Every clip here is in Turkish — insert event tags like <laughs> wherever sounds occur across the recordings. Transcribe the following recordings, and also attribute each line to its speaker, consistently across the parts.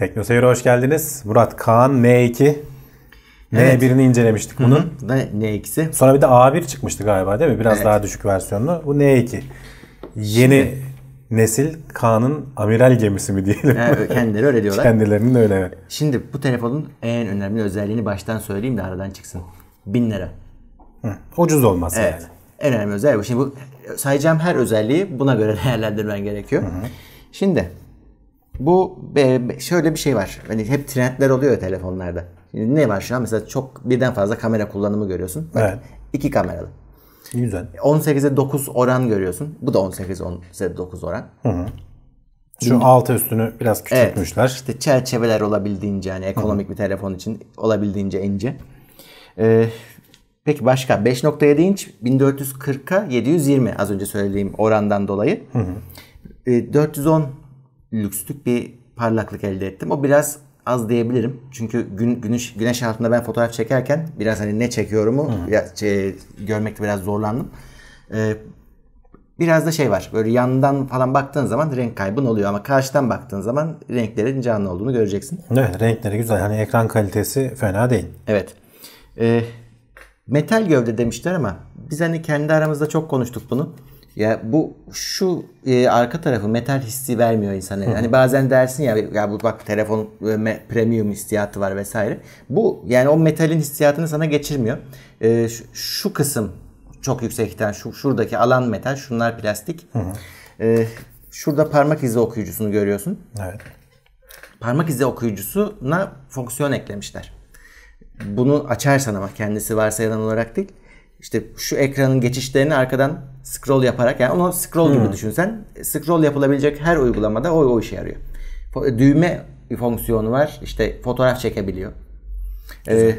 Speaker 1: Teknoseyir'e hoş geldiniz. Murat Kaan N2. Evet. N1'ini incelemiştik bunun. Hı hı. Ve N2'si. Sonra bir de A1 çıkmıştı galiba değil mi? Biraz evet. daha düşük versiyonlu. Bu N2. Yeni Şimdi... nesil Kaan'ın
Speaker 2: amiral gemisi mi diyelim. Evet, kendileri öyle diyorlar. Kendilerinin öyle Şimdi bu telefonun en önemli özelliğini baştan söyleyeyim de aradan çıksın. 1000 lira. Hı. Ucuz olmaz evet. yani. En önemli özelliği bu. Şimdi bu sayacağım her özelliği buna göre <laughs> değerlendirmen gerekiyor. Hı hı. Şimdi bu e, şöyle bir şey var. Hani hep trendler oluyor ya telefonlarda. Şimdi ne var şu an? Mesela çok birden fazla kamera kullanımı görüyorsun. Bak, evet. İki kameralı. Güzel. 18'e 9 oran görüyorsun. Bu da 18 18'e 9 oran. Hı hı. Şu Şimdi, alt üstünü biraz küçültmüşler. Evet, işte çerçeveler olabildiğince yani ekonomik hı bir telefon için olabildiğince ince. Ee, peki başka 5.7 inç 1440'a 720 az önce söylediğim orandan dolayı. Hı hı. Ee, 410 lükslük bir parlaklık elde ettim. O biraz az diyebilirim. Çünkü gün, güneş, güneş altında ben fotoğraf çekerken biraz hani ne çekiyorumu Hı. ya, şey, görmekte biraz zorlandım. Ee, biraz da şey var. Böyle yandan falan baktığın zaman renk kaybın oluyor ama karşıdan baktığın zaman renklerin canlı olduğunu göreceksin. Evet renkleri güzel. Hani ekran kalitesi fena değil. Evet. Ee, metal gövde demişler ama biz hani kendi aramızda çok konuştuk bunu. Ya bu şu e, arka tarafı metal hissi vermiyor insana. hı Hani bazen dersin ya ya bu bak telefon e, premium hissiyatı var vesaire. Bu yani o metalin hissiyatını sana geçirmiyor. E, şu, şu kısım çok yüksekten şu şuradaki alan metal, şunlar plastik. E, şurada parmak izi okuyucusunu görüyorsun. Evet. Parmak izi okuyucusuna fonksiyon eklemişler. Bunu açarsan ama kendisi varsayılan olarak değil işte şu ekranın geçişlerini arkadan scroll yaparak yani onu scroll gibi hmm. düşün sen. Scroll yapılabilecek her uygulamada o, o işe yarıyor. E, düğme fonksiyonu var. İşte fotoğraf çekebiliyor. Ee,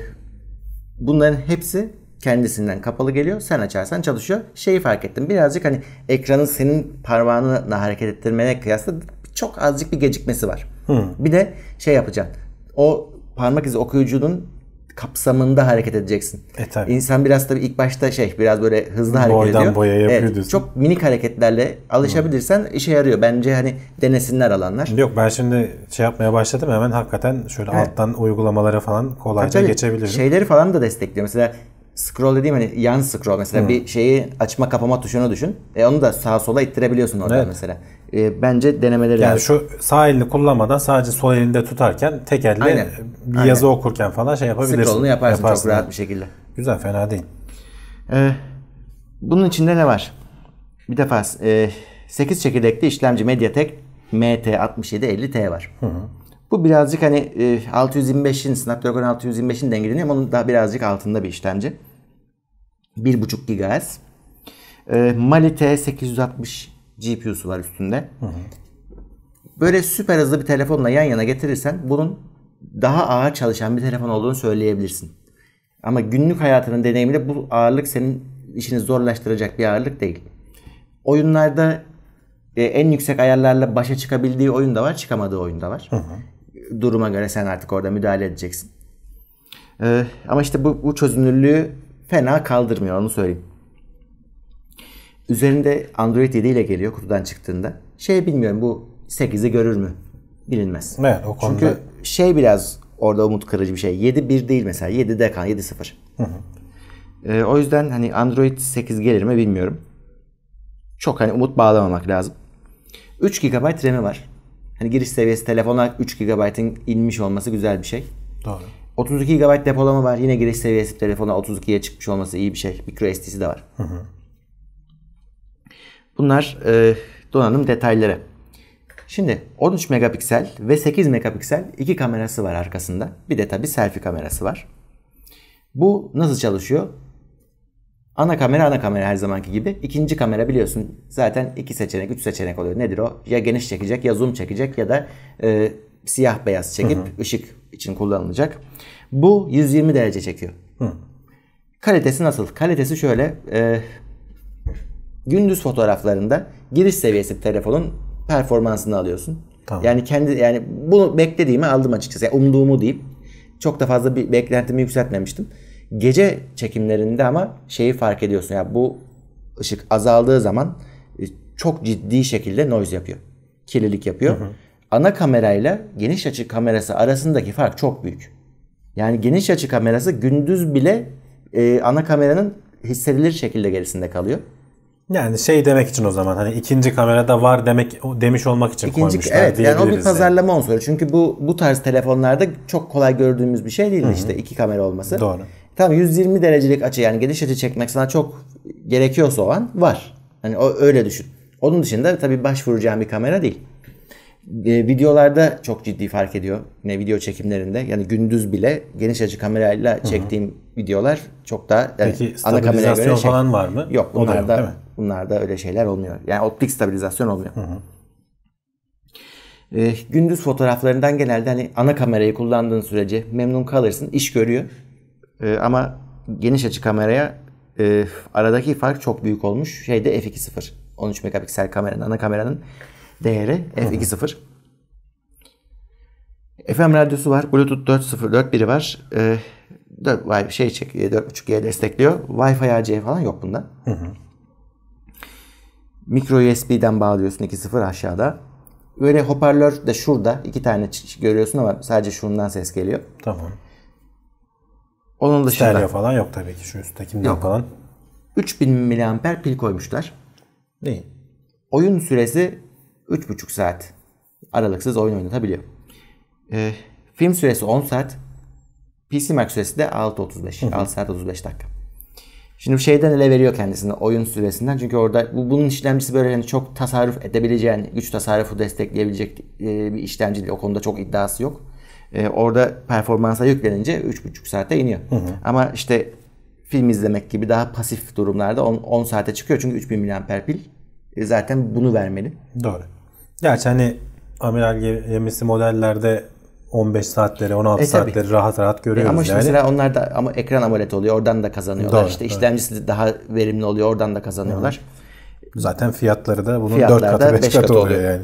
Speaker 2: bunların hepsi kendisinden kapalı geliyor. Sen açarsan çalışıyor. Şeyi fark ettim. Birazcık hani ekranın senin parmağını hareket ettirmene kıyasla çok azıcık bir gecikmesi var. Hmm. Bir de şey yapacaksın. O parmak izi okuyucunun kapsamında hareket edeceksin. E, tabii. İnsan biraz tabii ilk başta şey biraz böyle hızlı hareket Boydan ediyor. Boydan boya yapıyor evet, diyorsun. Çok minik hareketlerle alışabilirsen Hı. işe yarıyor. Bence hani denesinler alanlar. Yok ben şimdi şey yapmaya başladım hemen hakikaten şöyle evet. alttan uygulamalara falan kolayca tabii, geçebilirim. Şeyleri falan da destekliyor. Mesela scroll dediğim hani yan scroll mesela hmm. bir şeyi açma kapama tuşunu düşün. E onu da sağa sola ittirebiliyorsun orada evet. mesela. E, bence denemeleri Yani lazım.
Speaker 1: şu sağ elini kullanmadan sadece sol elinde tutarken tek elle Aynen. bir Aynen. yazı
Speaker 2: okurken falan şey yapabilirsin. Scroll'unu yaparsın, yaparsın çok rahat bir şekilde. Güzel fena değil. Ee, bunun içinde ne var? Bir defa e, 8 çekirdekli işlemci MediaTek MT6750T var. Hı hı. Bu birazcık hani 625'in e, Snapdragon 625'in dengeleniyor ama onun daha birazcık altında bir işlemci. 1.5 GHz. E, Mali T860 GPU'su var üstünde. Hı hı. Böyle süper hızlı bir telefonla yan yana getirirsen bunun daha ağır çalışan bir telefon olduğunu söyleyebilirsin. Ama günlük hayatının deneyimiyle bu ağırlık senin işini zorlaştıracak bir ağırlık değil. Oyunlarda e, en yüksek ayarlarla başa çıkabildiği oyun da var, çıkamadığı oyun da var. Hı hı. Duruma göre sen artık orada müdahale edeceksin. Ee, ama işte bu, bu çözünürlüğü fena kaldırmıyor onu söyleyeyim. Üzerinde Android 7 ile geliyor kutudan çıktığında. Şey bilmiyorum bu 8'i görür mü? Bilinmez. Evet o konuda. Çünkü şey biraz orada umut kırıcı bir şey. 7 7.1 değil mesela. 7 kan 7.0. Hı hı. Ee, o yüzden hani Android 8 gelir mi bilmiyorum. Çok hani umut bağlamamak lazım. 3 GB RAM'i var. Hani giriş seviyesi telefona 3 GB'ın inmiş olması güzel bir şey. Doğru. 32 GB depolama var. Yine giriş seviyesi telefona 32'ye çıkmış olması iyi bir şey. Micro SD'si de var. Hı hı. Bunlar e, donanım detayları. Şimdi 13 megapiksel ve 8 megapiksel iki kamerası var arkasında. Bir de tabi selfie kamerası var. Bu nasıl çalışıyor? Ana kamera ana kamera her zamanki gibi. İkinci kamera biliyorsun zaten iki seçenek, üç seçenek oluyor. Nedir o? Ya geniş çekecek, ya zoom çekecek ya da e, siyah beyaz çekip hı hı. ışık için kullanılacak. Bu 120 derece çekiyor. Hı. Kalitesi nasıl? Kalitesi şöyle. E, gündüz fotoğraflarında giriş seviyesi telefonun performansını alıyorsun. Tamam. Yani kendi yani bunu beklediğimi aldım açıkçası. Yani umduğumu deyip çok da fazla bir beklentimi yükseltmemiştim. Gece çekimlerinde ama şeyi fark ediyorsun. Ya yani bu ışık azaldığı zaman e, çok ciddi şekilde noise yapıyor. Kirlilik yapıyor. Hı hı ana kamerayla geniş açı kamerası arasındaki fark çok büyük. Yani geniş açı kamerası gündüz bile e, ana kameranın hissedilir şekilde gerisinde kalıyor. Yani şey demek için o zaman hani ikinci kamerada var
Speaker 1: demek demiş olmak için ikinci, koymuşlar evet, yani o bir
Speaker 2: pazarlama unsuru. Çünkü bu bu tarz telefonlarda çok kolay gördüğümüz bir şey değil Hı-hı. işte iki kamera olması. Doğru. Tam 120 derecelik açı yani geniş açı çekmek sana çok gerekiyorsa o an var. Hani o öyle düşün. Onun dışında tabii başvuracağım bir kamera değil e, videolarda çok ciddi fark ediyor. Ne video çekimlerinde yani gündüz bile geniş açı kamerayla Hı-hı. çektiğim videolar çok daha yani Peki, ana kameraya göre şey, falan var mı? Yok bunlarda bunlarda öyle şeyler olmuyor. Yani optik stabilizasyon olmuyor. E, gündüz fotoğraflarından genelde hani ana kamerayı kullandığın sürece memnun kalırsın, iş görüyor. E, ama geniş açı kameraya e, aradaki fark çok büyük olmuş. Şeyde f2.0 13 megapiksel kameranın ana kameranın değeri F2.0. FM radyosu var. Bluetooth 4.0 4.0.4.1'i var. Ee, 4, şey çek, 4.5G e, destekliyor. Wi-Fi AC falan yok bunda. Hı hı. Mikro USB'den bağlıyorsun 2.0 aşağıda. Böyle hoparlör de şurada. iki tane görüyorsun ama sadece şundan ses geliyor. Tamam. Onun dışında... Stereo falan yok
Speaker 1: tabii ki şu üstteki yok. falan.
Speaker 2: 3000 mAh pil koymuşlar. ne Oyun süresi 3,5 saat aralıksız oyun oynatabiliyor. Ee, film süresi 10 saat. PC Max süresi de 6.35. 6 saat 35 dakika. Şimdi şeyden ele veriyor kendisini oyun süresinden. Çünkü orada bu, bunun işlemcisi böyle yani çok tasarruf edebileceğin, güç tasarrufu destekleyebilecek e, bir işlemci değil. O konuda çok iddiası yok. E, orada performansa yüklenince 3,5 saate iniyor. Hı hı. Ama işte film izlemek gibi daha pasif durumlarda 10, 10 saate çıkıyor. Çünkü 3000 mAh pil e, zaten bunu vermeli.
Speaker 1: Doğru. Gerçi hani amiral gemisi modellerde 15 saatleri 16 e, saatleri rahat rahat e, görüyoruz. E, ama yani. mesela
Speaker 2: onlar da ama ekran amoled oluyor oradan da kazanıyorlar. Doğru, işte doğru. işlemcisi daha verimli oluyor oradan da kazanıyorlar. Hı. Zaten fiyatları da bunun Fiyatlar 4 katı 5 katı, katı oluyor. oluyor yani.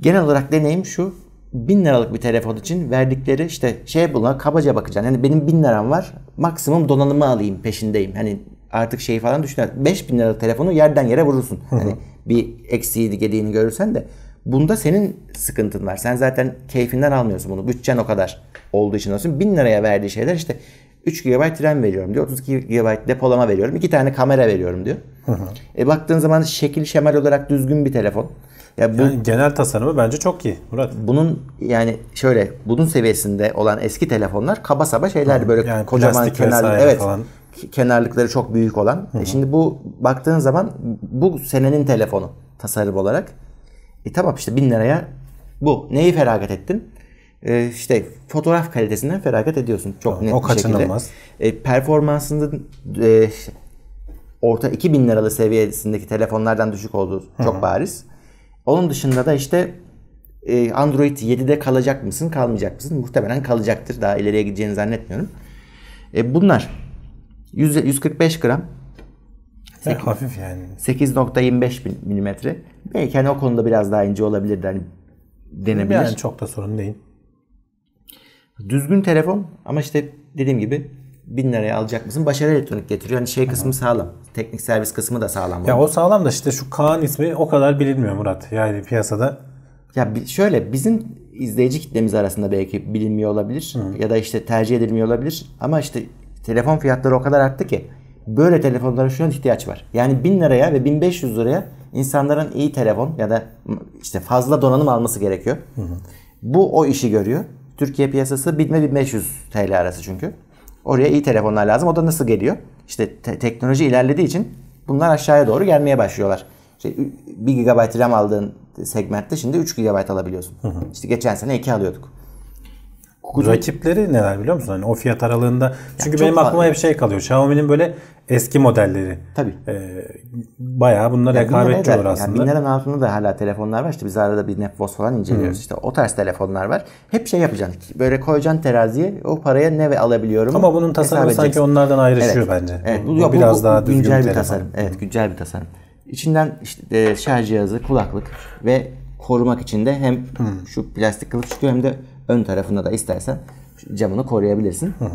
Speaker 2: Genel olarak deneyim şu 1000 liralık bir telefon için verdikleri işte şey buna kabaca bakacaksın. Yani benim 1000 liram var maksimum donanımı alayım peşindeyim. Hani artık şeyi falan düşünür. 5000 liralık telefonu yerden yere vurursun. Hani bir eksiğini gediğini görürsen de bunda senin sıkıntın var. Sen zaten keyfinden almıyorsun bunu. Bütçen o kadar olduğu için olsun. 1000 liraya verdiği şeyler işte 3 GB RAM veriyorum diyor. 32 GB depolama veriyorum. 2 tane kamera veriyorum diyor. E baktığın zaman şekil şemal olarak düzgün bir telefon. Ya bu, yani genel tasarımı bence çok iyi Murat. Bunun yani şöyle bunun seviyesinde olan eski telefonlar kaba saba şeylerdi böyle yani kocaman kenarlı evet falan kenarlıkları çok büyük olan. Hı hı. E şimdi bu baktığın zaman bu senenin telefonu tasarım olarak. E tamam işte bin liraya bu. Neyi feragat ettin? E, işte fotoğraf kalitesinden feragat ediyorsun. Çok tamam, net o bir kaçınılmaz. şekilde. E, performansının e, orta 2000 liralı seviyesindeki telefonlardan düşük olduğu çok Hı-hı. bariz. Onun dışında da işte e, Android 7'de kalacak mısın, kalmayacak mısın? Muhtemelen kalacaktır. Daha ileriye gideceğini zannetmiyorum. E, bunlar 100, 145 gram. 8, hafif yani. 8.25 milimetre. Belki hani o konuda biraz daha ince olabilirdi. Hani denebilir. Yani çok da sorun değil. Düzgün telefon ama işte dediğim gibi bin liraya alacak mısın? Başarı elektronik getiriyor. Hani şey kısmı sağlam. Teknik servis kısmı da sağlam. Ya o sağlam da işte şu Kaan ismi o kadar bilinmiyor Murat. Yani piyasada. Ya şöyle bizim izleyici kitlemiz arasında belki bilinmiyor olabilir. Hı. Ya da işte tercih edilmiyor olabilir. Ama işte telefon fiyatları o kadar arttı ki böyle telefonlara şu an ihtiyaç var. Yani 1000 liraya ve 1500 liraya insanların iyi telefon ya da işte fazla donanım alması gerekiyor. Hı hı. Bu o işi görüyor. Türkiye piyasası 1000 ve 1500 TL arası çünkü. Oraya iyi telefonlar lazım. O da nasıl geliyor? İşte te- teknoloji ilerlediği için bunlar aşağıya doğru gelmeye başlıyorlar. İşte 1 GB RAM aldığın segmentte şimdi 3 GB alabiliyorsun. Hı hı. İşte geçen sene 2 alıyorduk. Kukucu...
Speaker 1: Rakipleri neler biliyor musun? Hani o fiyat aralığında. Çünkü yani benim aklıma hep şey kalıyor. Xiaomi'nin böyle eski modelleri. Tabii. Ee,
Speaker 2: bayağı bunlar rekabetçi olur aslında. Yani binlerin altında da hala telefonlar var. İşte biz arada bir Nefvos falan inceliyoruz. Hı. İşte o tarz telefonlar var. Hep şey yapacaksın. Böyle koyacaksın teraziye o paraya ne alabiliyorum. Ama bunun tasarımı sanki onlardan ayrışıyor evet. bence. Evet. Bu, bu, bu biraz bu, daha düzgün güncel bir, bir tasarım. Evet güncel bir tasarım. İçinden işte e, şarj cihazı, kulaklık ve korumak için de hem hmm. şu plastik kılıf çıkıyor hem de Ön tarafında da istersen camını koruyabilirsin. Hı hı.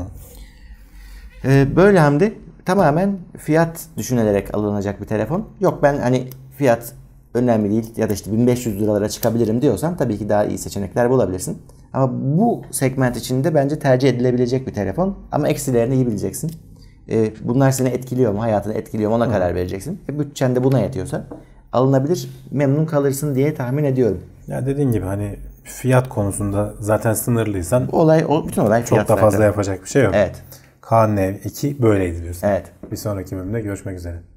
Speaker 2: Ee, böyle hem de tamamen fiyat düşünülerek alınacak bir telefon. Yok ben hani fiyat önemli değil ya da işte 1500 liralara çıkabilirim diyorsan tabii ki daha iyi seçenekler bulabilirsin. Ama bu segment içinde bence tercih edilebilecek bir telefon. Ama eksilerini iyi bileceksin. Ee, bunlar seni etkiliyor mu, hayatını etkiliyor mu ona Hı. karar vereceksin. E, bütçen de buna yetiyorsa alınabilir, memnun kalırsın diye tahmin ediyorum. Ya dediğin gibi hani fiyat konusunda zaten sınırlıysan olay o, bütün olay çok da fazla
Speaker 1: yapacak bir şey yok. Evet. Kaan Ev 2 böyleydi diyorsun. Evet. Bir sonraki bölümde görüşmek üzere.